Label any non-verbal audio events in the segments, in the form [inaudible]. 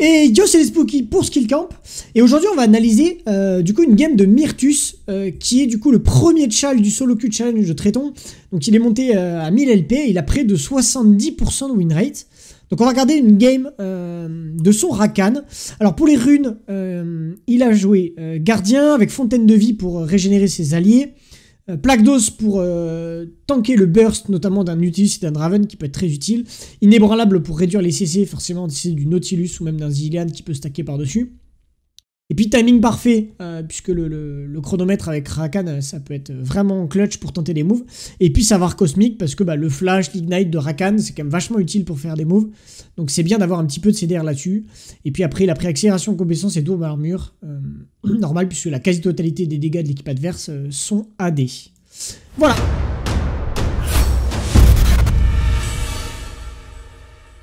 Et yo c'est les Spooky pour Skill campe. Et aujourd'hui, on va analyser euh, du coup une game de Myrtus, euh, qui est du coup le premier challenge du solo queue challenge de Tréton. Donc il est monté euh, à 1000 LP, il a près de 70% de win rate. Donc on va regarder une game de son Rakan. Alors pour les runes, il a joué Gardien avec Fontaine de Vie pour régénérer ses alliés. Euh, plaque d'os pour euh, tanker le burst notamment d'un Nutilus et d'un Draven qui peut être très utile. Inébranlable pour réduire les CC forcément du Nautilus ou même d'un Zilian qui peut stacker par-dessus. Et puis timing parfait, euh, puisque le, chronomètre avec Rakan, euh, ça peut être vraiment clutch pour tenter des moves. Et puis savoir cosmique, parce que bah, le flash, l'ignite de Rakan, c'est quand même vachement utile pour faire des moves. Donc c'est bien d'avoir un petit peu de CDR là-dessus. Et puis après, la pré-accélération accélération compétence et double armure, euh, [clears throat] normal, puisque la quasi-totalité des dégâts de l'équipe adverse sont AD. Voilà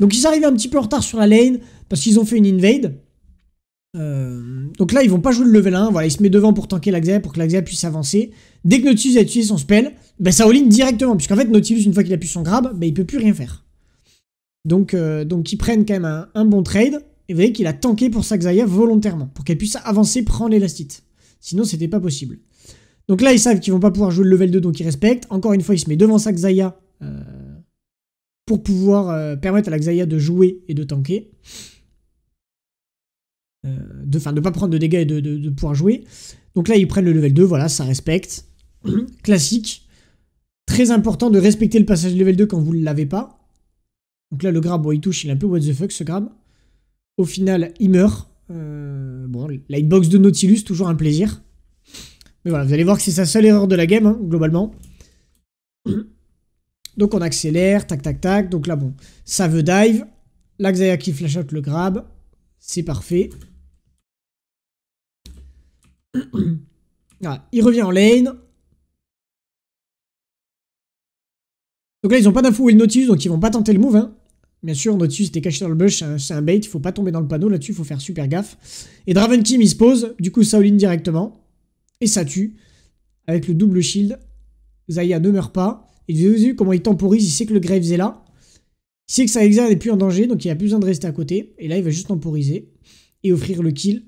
Donc ils arrivent un petit peu en retard sur la lane, parce qu'ils ont fait une invade. Euh, donc là, ils vont pas jouer le level 1. Voilà, il se met devant pour tanker l'Axia, pour que l'Axia puisse avancer. Dès que Nautilus a utilisé son spell, bah, ça all directement. Puisqu'en fait, Nautilus, une fois qu'il a pu son grab, bah, il peut plus rien faire. Donc, euh, donc ils prennent quand même un, bon trade. Et vous voyez qu'il a tanké pour sa Xayah volontairement, pour qu'elle puisse avancer, prendre l'élastite. Sinon, c'était pas possible. Donc là, ils savent qu'ils vont pas pouvoir jouer le level 2, donc ils respectent. Encore une fois, il se met devant sa Xayah euh, pour pouvoir euh, permettre à la Xayah de jouer et de tanker. Euh, de, ne pas prendre de dégâts et de, de, pouvoir jouer. Donc là, ils prennent le level 2, voilà, ça respecte. [clears throat] Classique. Très important de respecter le passage level 2 quand vous ne l'avez pas. Donc là, le grab, bon, il touche, il est un peu what the fuck ce grab. Au final, il meurt. Euh, bon, lightbox de Nautilus, toujours un plaisir. Mais voilà, vous allez voir que c'est sa seule erreur de la game, hein, globalement. [clears throat] Donc on accélère, tac tac tac. Donc là, bon, ça veut dive. Xayah qui flash out le grab. C'est parfait. Ah, il revient en lane. Donc là, ils n'ont pas d'infos où est le Nautilus, donc ils vont pas tenter le move. Hein. Bien sûr, Nautilus était caché dans le bush, euh, c'est un bait, il faut pas tomber dans le panneau, là-dessus, il faut faire super gaffe. Et Draven Kim il se pose, du coup, ça alline directement. Et ça tue. Avec le double shield, Zaya ne meurt pas. Et vous avez vu comment il temporise, il sait que le Graves est là. Il sait que sa n'est plus en danger, donc il a plus besoin de rester à côté. Et là, il va juste temporiser et offrir le kill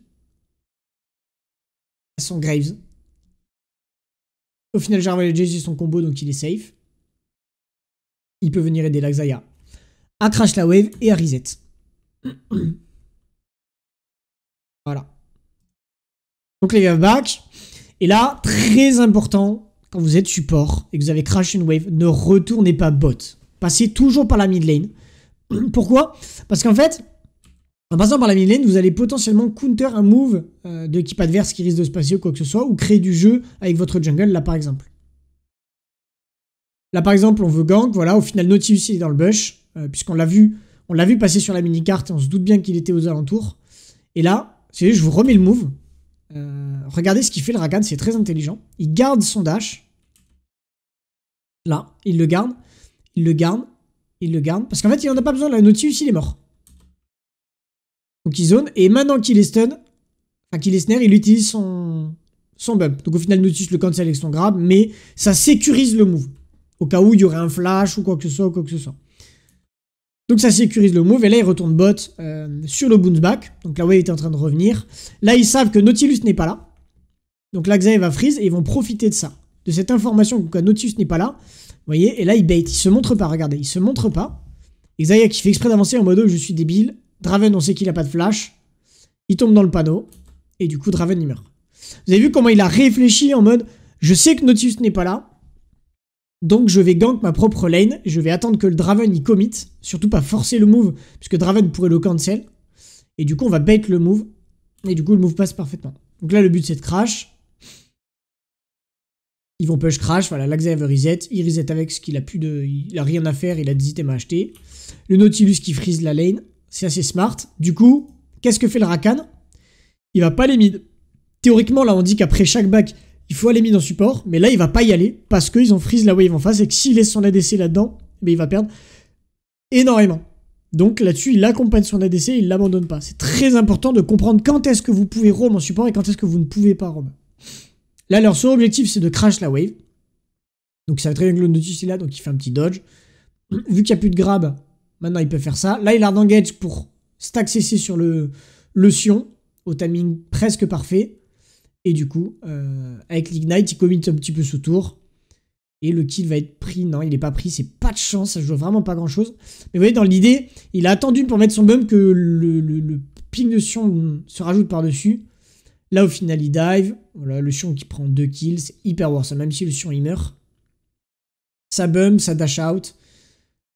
à son Graves. Au final, Jarvel et Jay son combo, donc il est safe. Il peut venir aider l'Axaya à crash la wave et à reset. [clears throat] voilà. Donc les gars, back. Et là, très important, quand vous êtes support et que vous avez crash une wave, ne retournez pas bot. Passez toujours par la mid lane. [clears throat] Pourquoi Parce qu'en fait, en passant par la mid lane, vous allez potentiellement counter un move d'équipe euh, de adverse qui risque de se passer ou quoi que ce soit, ou créer du jeu avec votre jungle, là par exemple. Là par exemple, on veut gank, voilà, au final Nautilus il est dans le bush, euh, puisqu'on l'a vu, on l'a vu passer sur la mini-carte, et on se doute bien qu'il était aux alentours. Et là, c'est je vous remets le move. Euh, regardez ce qu'il fait le Rakan, c'est très intelligent. Il garde son dash. Là, il le garde. Il le garde. Il le garde. Parce qu'en fait, il en a pas besoin. Là, Nautilus, il est mort. Donc il zone. Et maintenant qu'il est stun, enfin qu'il est snare, il utilise son, son bump. Donc au final, Nautilus le cancel avec son grab. Mais ça sécurise le move. Au cas où il y aurait un flash ou quoi que ce soit, quoi que ce soit. Donc ça sécurise le move. Et là, il retourne bot euh, sur le bounce back. Donc là, il était en train de revenir. Là, ils savent que Nautilus n'est pas là. Donc là, Xavier va freeze et ils vont profiter de ça. De cette information que Nautilus n'est pas là voyez Et là, il bait, il se montre pas, regardez, il se montre pas. Xayah qui fait exprès d'avancer en mode oh, je suis débile. Draven, on sait qu'il a pas de flash. Il tombe dans le panneau. Et du coup, Draven, il meurt. Vous avez vu comment il a réfléchi en mode je sais que Nautilus n'est pas là. Donc je vais gank ma propre lane. Je vais attendre que le Draven y commit. Surtout pas forcer le move, puisque Draven pourrait le cancel. Et du coup, on va bait le move. Et du coup, le move passe parfaitement. Donc là, le but, c'est de crash ils vont push crash, voilà, a reset, il reset avec ce qu'il a plus de. Il a rien à faire, il a 10 items à acheter. Le Nautilus qui freeze la lane, c'est assez smart. Du coup, qu'est-ce que fait le Rakan Il va pas les mid. Théoriquement, là, on dit qu'après chaque bac, il faut aller mid en support, mais là, il va pas y aller parce qu'ils ont freeze la wave en face et que s'il laisse son ADC là-dedans, mais eh ben, il va perdre énormément. Donc là-dessus, il accompagne son ADC, il l'abandonne pas. C'est très important de comprendre quand est-ce que vous pouvez roam en support et quand est-ce que vous ne pouvez pas roam. Là, leur seul objectif, c'est de crash la wave. Donc ça va très bien que le Nautilus est là, donc il fait un petit dodge. Vu qu'il n'y a plus de grab, maintenant il peut faire ça. Là, il a un engage pour stack CC sur le, le Sion, au timing presque parfait. Et du coup, euh, avec l'Ignite, il commit un petit peu sous tour. Et le kill va être pris. Non, il n'est pas pris. C'est pas de chance. Ça joue vraiment pas grand chose. Mais vous voyez, dans l'idée, il a attendu pour mettre son bum que le, le ping de Sion se rajoute par-dessus. Là, au final, il dive. Voilà, le Sion qui prend 2 kills. C'est hyper worth. Même si le Sion, il meurt. Ça bum, ça dash out.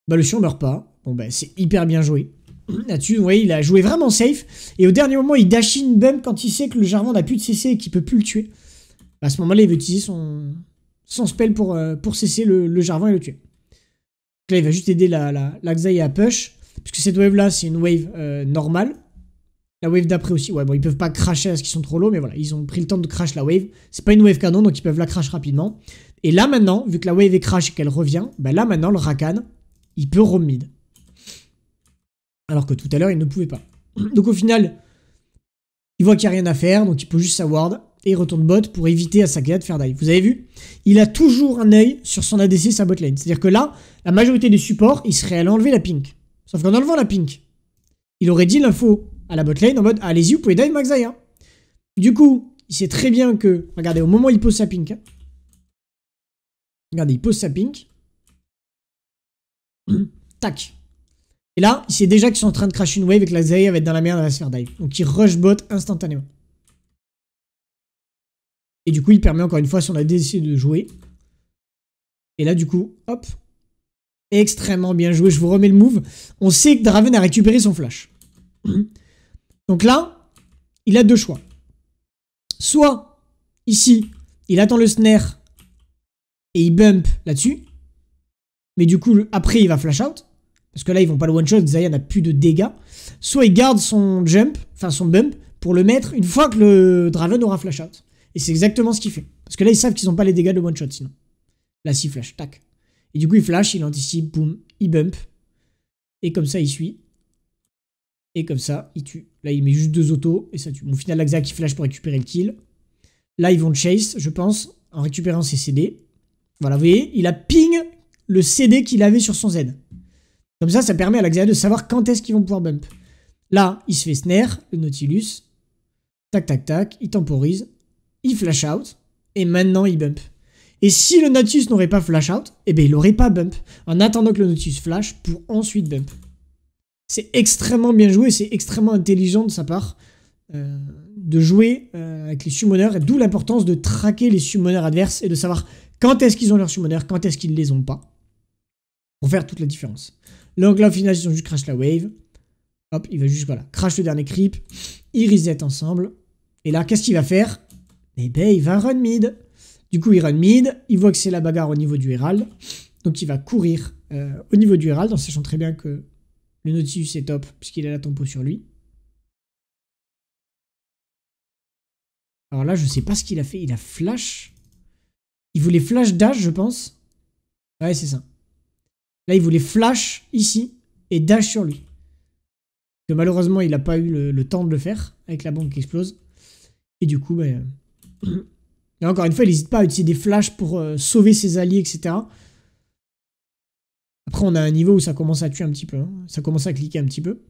Bah, le Sion meurt pas. Bon, bah, c'est hyper bien joué. [clears throat] Là-dessus, vous voyez, il a joué vraiment safe. Et au dernier moment, il dash in bum quand il sait que le Jarvan n'a plus de CC et qu'il peut plus le tuer. à ce moment-là, il veut utiliser son, spell pour, euh, pour cesser le, Jarvan et le tuer. Donc là, il va juste aider la, la, à push. Puisque cette wave-là, c'est une wave euh, normale. La wave d'après aussi, ouais, bon, ils peuvent pas cracher parce qu'ils sont trop low, mais voilà, ils ont pris le temps de crash la wave. C'est pas une wave canon, donc ils peuvent la crash rapidement. Et là maintenant, vu que la wave est crash et qu'elle revient, bah là maintenant, le Rakan, il peut roam mid. Alors que tout à l'heure, il ne pouvait pas. [clears throat] Donc au final, il voit qu'il n'y a rien à faire, donc il peut juste sa ward et il retourne bot pour éviter à Sakaya de faire die. Vous avez vu Il a toujours un œil sur son ADC, sa bot C'est-à-dire que là, la majorité des supports, il serait allé enlever la pink. Sauf qu'en enlevant la pink, il aurait dit l'info à la botlane en mode allez-y, vous pouvez dive Maxaya Du coup, il sait très bien que, regardez, au moment où il pose sa pink, hein. regardez, il pose sa pink, [clears throat] tac. Et là, il sait déjà qu'ils sont en train de crash une wave et que la Xayah va être dans la merde, de va se faire dive. Donc il rush bot instantanément. Et du coup, il permet encore une fois a décidé de jouer. Et là, du coup, hop. Extrêmement bien joué. Je vous remets le move. On sait que Draven a récupéré son flash. [clears throat] Donc là, il a deux choix. Soit, ici, il attend le snare et il bump là-dessus. Mais du coup, après, il va flash out. Parce que là, ils vont pas le one-shot, Zaya n'a plus de dégâts. Soit il garde son jump, enfin son bump, pour le mettre une fois que le Draven aura flash out. Et c'est exactement ce qu'il fait. Parce que là, ils savent qu'ils n'ont pas les dégâts de one-shot sinon. Là, s'il flash, tac. Et du coup, il flash, il anticipe, boum, il bump. Et comme ça, il suit. Et comme ça, il tue. Là, il met juste deux autos et ça tue. Mon au final, Laxa qui flash pour récupérer le kill. Là, ils vont chase, je pense, en récupérant ses CD. Voilà, vous voyez, il a ping le CD qu'il avait sur son Z. Comme ça, ça permet à l'Axia de savoir quand est-ce qu'ils vont pouvoir bump. Là, il se fait snare, le Nautilus. Tac, tac, tac, il temporise. Il flash out. Et maintenant, il bump. Et si le Nautilus n'aurait pas flash out, eh bien, il n'aurait pas bump. En attendant que le Nautilus flash pour ensuite bump c'est extrêmement bien joué, c'est extrêmement intelligent de sa part euh, de jouer euh, avec les summoners, d'où l'importance de traquer les summoners adverses et de savoir quand est-ce qu'ils ont leurs summoners, quand est-ce qu'ils ne les ont pas, pour faire toute la différence. Donc là, au final, ils ont juste crash la wave. Hop, il va juste, voilà, crash le dernier creep, ils reset ensemble. Et là, qu'est-ce qu'il va faire Eh ben, il va run mid. Du coup, il run mid, il voit que c'est la bagarre au niveau du Herald. Donc, il va courir euh, au niveau du Herald, en sachant très bien que le Nautilus est top, puisqu'il a la tempo sur lui. Alors là, je sais pas ce qu'il a fait. Il a flash. Il voulait flash dash, je pense. Ouais, c'est ça. Là, il voulait flash ici et dash sur lui. Que malheureusement, il n'a pas eu le, temps de le faire avec la bombe qui explose. Et du coup, ben... [clears throat] encore une fois, il n'hésite pas à utiliser des flash pour euh, sauver ses alliés, etc. Après, on a un niveau où ça commence à tuer un petit peu. Hein. Ça commence à cliquer un petit peu.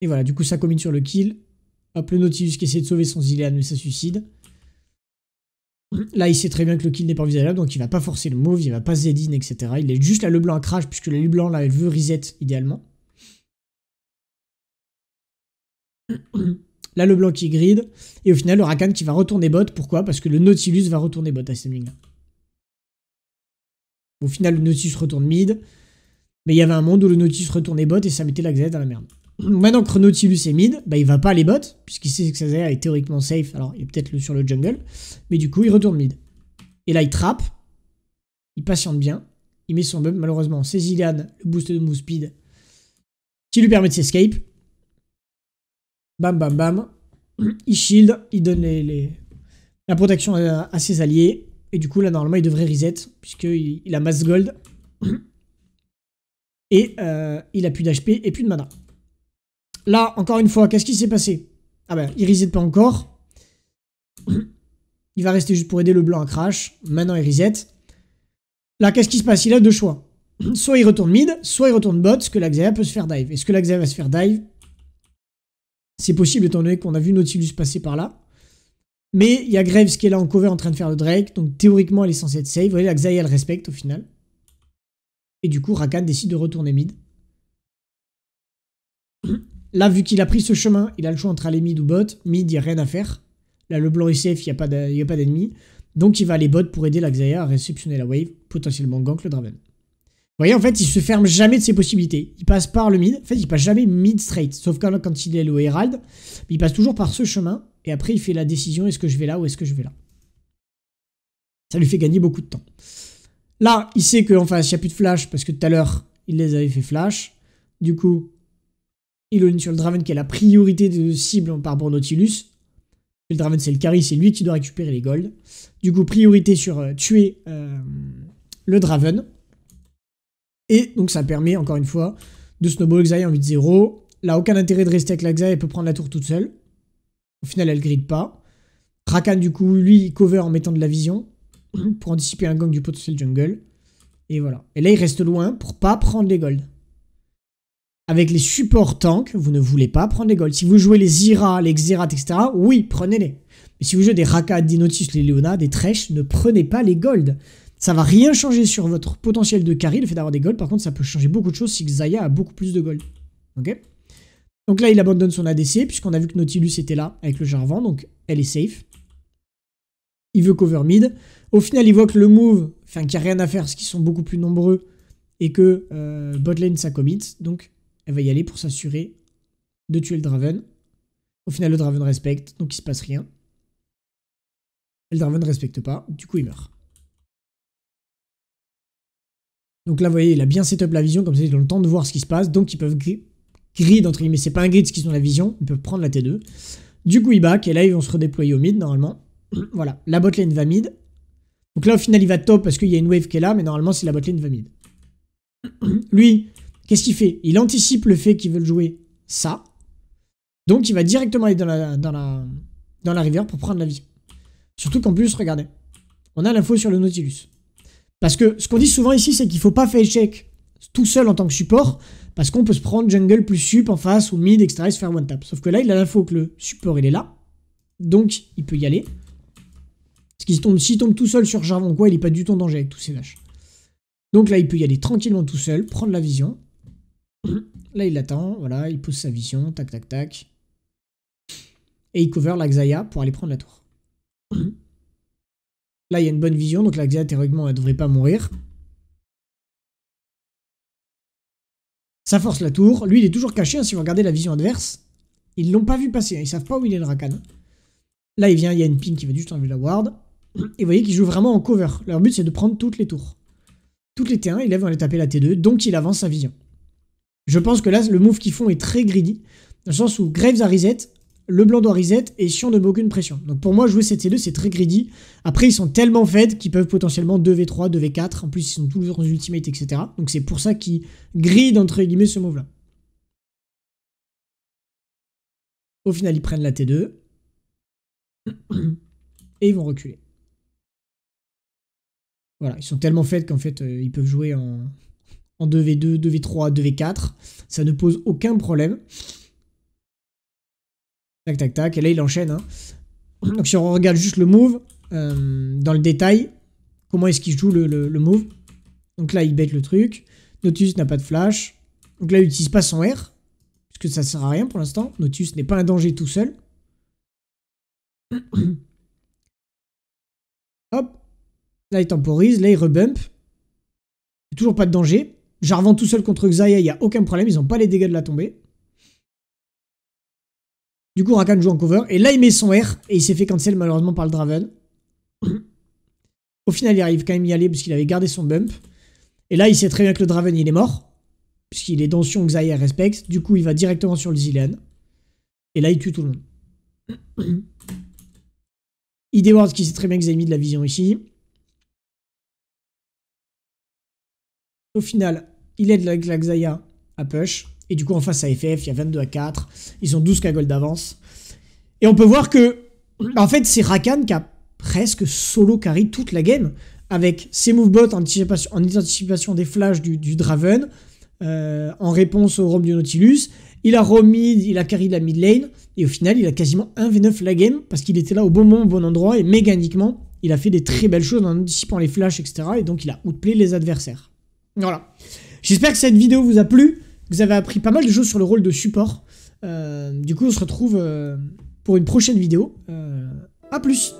Et voilà, du coup, ça combine sur le kill. Hop, le Nautilus qui essaie de sauver son Zilean, mais ça suicide. Là, il sait très bien que le kill n'est pas envisageable, donc il va pas forcer le move, il va pas Zedin, etc. Il est juste là le blanc à crash, puisque le blanc là, elle veut reset, idéalement. Là, le blanc qui grid. Et au final, le Rakan qui va retourner bot. Pourquoi Parce que le Nautilus va retourner bot à ce là au final, le Nautilus retourne mid. Mais il y avait un monde où le Nautilus retournait bot et ça mettait la Xayah dans la merde. Maintenant [clears throat] que Nautilus est mid, bah, il va pas aller bot, puisqu'il sait que Xayah est théoriquement safe. Alors, il est peut-être sur le jungle. Mais du coup, il retourne mid. Et là, il trappe. Il patiente bien. Il met son bump. Malheureusement, c'est Zilian, le boost de move speed, qui lui permet de s'escape. Bam, bam, bam. [clears throat] Il shield. Il donne les, la protection à ses alliés. Et du coup, là, normalement, il devrait reset, puisqu'il il a masse gold. [clears throat] Et euh, il a plus d'HP et plus de mana. Là, encore une fois, qu'est-ce qui s'est passé Ah ben, il reset pas encore. [clears throat] Il va rester juste pour aider le blanc à crash. Maintenant, il reset. Là, qu'est-ce qui se passe Il a deux choix. [clears throat] Soit il retourne mid, soit il retourne bot, ce que Xayah peut se faire dive. Est-ce que Xayah va se faire dive C'est possible étant donné qu'on a vu Nautilus passer par là. Mais il y a Graves qui est là en cover en train de faire le Drake. Donc théoriquement, elle est censée être safe. Vous voyez, la Xayah, elle respecte au final. Et du coup, Rakan décide de retourner mid. [clears throat] Là, vu qu'il a pris ce chemin, il a le choix entre aller mid ou bot. Mid, il n'y a rien à faire. Là, le blanc est safe, il n'y a pas d'ennemi. Donc, il va aller bot pour aider la Xayah à réceptionner la wave, potentiellement gank le Draven. Vous voyez, en fait, il se ferme jamais de ses possibilités. Il passe par le mid. En fait, il passe jamais mid straight, sauf quand, quand il est le Herald. Mais il passe toujours par ce chemin et après, il fait la décision, est-ce que je vais là ou est-ce que je vais là Ça lui fait gagner beaucoup de temps. Là, il sait que enfin, il n'y a plus de flash parce que tout à l'heure, il les avait fait flash. Du coup, il une sur le Draven qui est la priorité de cible par rapport Le Draven, c'est le carry, c'est lui qui doit récupérer les golds. Du coup, priorité sur euh, tuer euh, le Draven. Et donc, ça permet, encore une fois, de snowball Xayah en 8-0. Là, aucun intérêt de rester avec la Xayah, elle peut prendre la tour toute seule. Au final, elle gride pas. Rakan, du coup, lui, il cover en mettant de la vision [clears throat] pour anticiper un gang du potentiel jungle. Et voilà. Et là, il reste loin pour pas prendre les golds. Avec les supports tank, vous ne voulez pas prendre des golds. Si vous jouez les Zira, les Xerath, etc., oui, prenez-les. Mais si vous jouez des Rakan, des les Leona, des Tresh, ne prenez pas les golds. Ça va rien changer sur votre potentiel de carry, le fait d'avoir des golds. Par contre, ça peut changer beaucoup de choses si Xaya a beaucoup plus de gold. Ok donc là, il abandonne son ADC, puisqu'on a vu que Nautilus était là avec le Jarvan, donc elle est safe. Il veut cover mid. Au final, il voit que le move, enfin qu'il n'y a rien à faire, parce qu'ils sont beaucoup plus nombreux, et que euh, botlane ça commit, donc elle va y aller pour s'assurer de tuer le Draven. Au final, le Draven respecte, donc il se passe rien. Le Draven ne respecte pas, du coup il meurt. Donc là, vous voyez, il a bien setup la vision, comme ça ils ont le temps de voir ce qui se passe, donc ils peuvent grid, entre guillemets, c'est pas un grid, ce qu'ils ont la vision, ils peuvent prendre la T2. Du coup, et là, ils vont se redéployer au mid, normalement. [clears throat] voilà, la botlane va mid. Donc là, au final, il va top parce qu'il y a une wave qui est là, mais normalement, c'est la botlane va mid. [clears throat] Lui, qu'est-ce qu'il fait Il anticipe le fait qu'ils veulent jouer ça. Donc, il va directement aller dans la, dans la, dans la rivière pour prendre la vie. Surtout qu'en plus, regardez, on a l'info sur le Nautilus. Parce que ce qu'on dit souvent ici, c'est qu'il faut pas faire échec tout seul en tant que support, parce qu'on peut se prendre jungle plus sup en face ou mid, etc. et se faire one tap. Sauf que là, il a l'info que le support il est là, donc il peut y aller. Parce qu'il tombe, s'il tombe tout seul sur Jarvan quoi, il est pas du tout en danger avec tous ces vaches. Donc là, il peut y aller tranquillement tout seul, prendre la vision. Là, il attend, voilà, il pose sa vision, tac, tac, tac. Et il cover la Xayah pour aller prendre la tour. Là, il y a une bonne vision, donc la Xayah, théoriquement, elle devrait pas mourir. Ça force la tour. Lui, il est toujours caché. Hein. si vous regardez la vision adverse, ils l'ont pas vu passer. Hein. ils savent pas où il est le Rakan. Hein. Là, il vient. Il y a une ping qui va juste enlever la ward. Et vous voyez qu'il joue vraiment en cover. Leur but, c'est de prendre toutes les tours. Toutes les T1, il va aller taper la T2. Donc, il avance sa vision. Je pense que là, le move qu'ils font est très greedy. Dans le sens où Graves a reset, le blanc doit reset et on ne met aucune pression. Donc pour moi, jouer cette t 2 e, c'est très greedy. Après, ils sont tellement fed qu'ils peuvent potentiellement 2v3, 2v4. En plus, ils sont toujours en ultimate, etc. Donc c'est pour ça qu'ils grident » entre guillemets ce move-là. Au final, ils prennent la T2. Et ils vont reculer. Voilà, ils sont tellement fed qu'en fait, euh, ils peuvent jouer en 2v2, 2v3, 2v4. Ça ne pose aucun problème. Tac, tac, tac. Et là, il enchaîne. Hein. Donc, si on regarde juste le move, euh, dans le détail, comment est-ce qu'il joue le, move. Donc là, il bête le truc. Notus n'a pas de flash. Donc là, il n'utilise pas son R. Puisque ça sert à rien pour l'instant. Notus n'est pas un danger tout seul. [clears throat] Hop. Là, il temporise. Là, il rebump. Toujours pas de danger. Jarvan tout seul contre Xayah, il n'y a aucun problème. Ils n'ont pas les dégâts de la tombée. Du coup, Rakan joue en cover. Et là, il met son R. Et il s'est fait cancel malheureusement par le Draven. Au final, il arrive quand même y aller parce qu'il avait gardé son bump. Et là, il sait très bien que le Draven, il est mort. Puisqu'il est dans son Xayah respecte. Du coup, il va directement sur le Zilean. Et là, il tue tout le monde. [clears throat] ID Ward qui sait très bien que a mis de la vision ici. Au final, il aide la, la Xayah à push. Et du coup, en face à FF, il y a 22 à 4. Ils ont 12 cagoles d'avance. Et on peut voir que, en fait, c'est Rakan qui a presque solo carry toute la game. Avec ses movebots en anticipation, en anticipation des flashs du, Draven. Euh, en réponse au roam du Nautilus. Il a remis, il a carry la mid lane. Et au final, il a quasiment 1v9 la game. Parce qu'il était là au bon moment, au bon endroit. Et mécaniquement, il a fait des très belles choses en anticipant les flashs, etc. Et donc, il a outplay les adversaires. Voilà. J'espère que cette vidéo vous a plu. Vous avez appris pas mal de choses sur le rôle de support. Euh, du coup, on se retrouve euh, pour une prochaine vidéo. A euh, plus